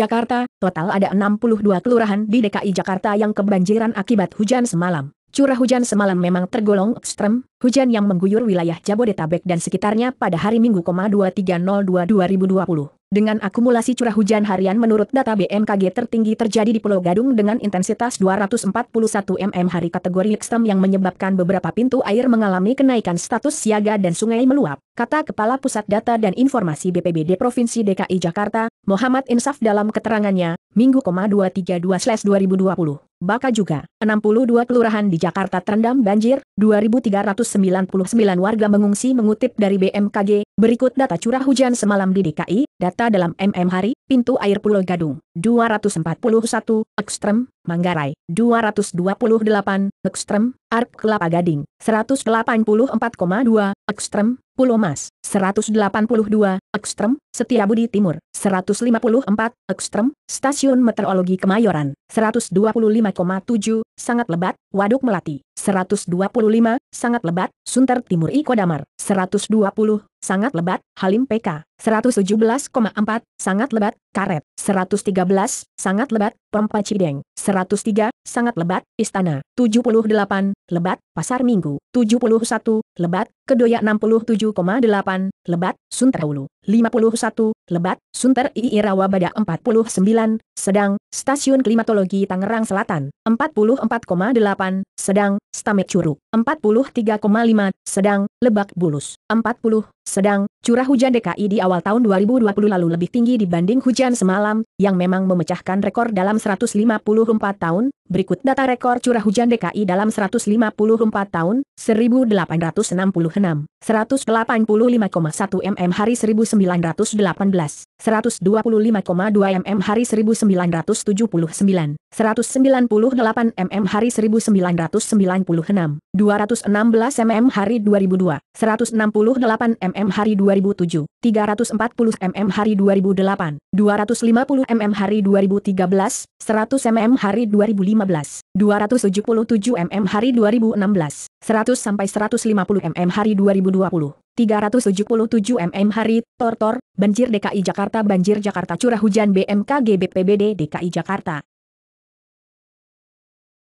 Jakarta, total ada 62 kelurahan di DKI Jakarta yang kebanjiran akibat hujan semalam. Curah hujan semalam memang tergolong ekstrem, hujan yang mengguyur wilayah Jabodetabek dan sekitarnya pada hari Minggu, 2302-2020. Dengan akumulasi curah hujan harian menurut data BMKG tertinggi terjadi di Pulau Gadung dengan intensitas 241 mm hari kategori ekstrem yang menyebabkan beberapa pintu air mengalami kenaikan status siaga dan sungai meluap kata Kepala Pusat Data dan Informasi BPBD Provinsi DKI Jakarta, Muhammad Insaf dalam keterangannya, Minggu 232-2020. Baka juga, 62 kelurahan di Jakarta terendam banjir, 2.399 warga mengungsi mengutip dari BMKG, berikut data curah hujan semalam di DKI, data dalam MM hari, Pintu Air Pulau Gadung, 241, Ekstrem, Manggarai, 228, Ekstrem, Arp Kelapa Gading, 184,2, Ekstrem, Pulau Mas, 182, Ekstrem, Setiabudi Timur, 154, Ekstrem, Stasiun Meteorologi Kemayoran, 125,7, Sangat Lebat, Waduk Melati, 125, Sangat Lebat, Sunter Timur Iko Damar, 120, Sangat Lebat, Halim PK, 117,4, Sangat Lebat, Karet, 113, Sangat Lebat, Pompa Cideng, 103, Sangat Lebat, Istana, 78, Lebat, Pasar Minggu, 71, Lebat, Kedoya 67,8, Lebat, Sunter Hulu, 51, Lebat, Sunter Iirawa Badak 49, Sedang, Stasiun Klimatologi Tangerang Selatan, 44,8, Sedang, Stamek Curug, 43,5, Sedang, Lebak Bulus, 40, Sedang, curah hujan DKI di awal tahun 2020 lalu lebih tinggi dibanding hujan semalam, yang memang memecahkan rekor dalam 154 tahun, berikut data rekor curah hujan DKI dalam 154 tahun, 1866 6, 185,1 mm hari 1918. 125,2 mm hari 1979, 198 mm hari 1996, 216 mm hari 2002, 168 mm hari 2007, 340 mm hari 2008, 250 mm hari 2013, 100 mm hari 2015, 277 mm hari 2016, 100 sampai 150 mm hari 2020, 377 mm hari, Tortor, Banjir DKI Jakarta Banjir Jakarta Curah Hujan BMKG BPBD DKI Jakarta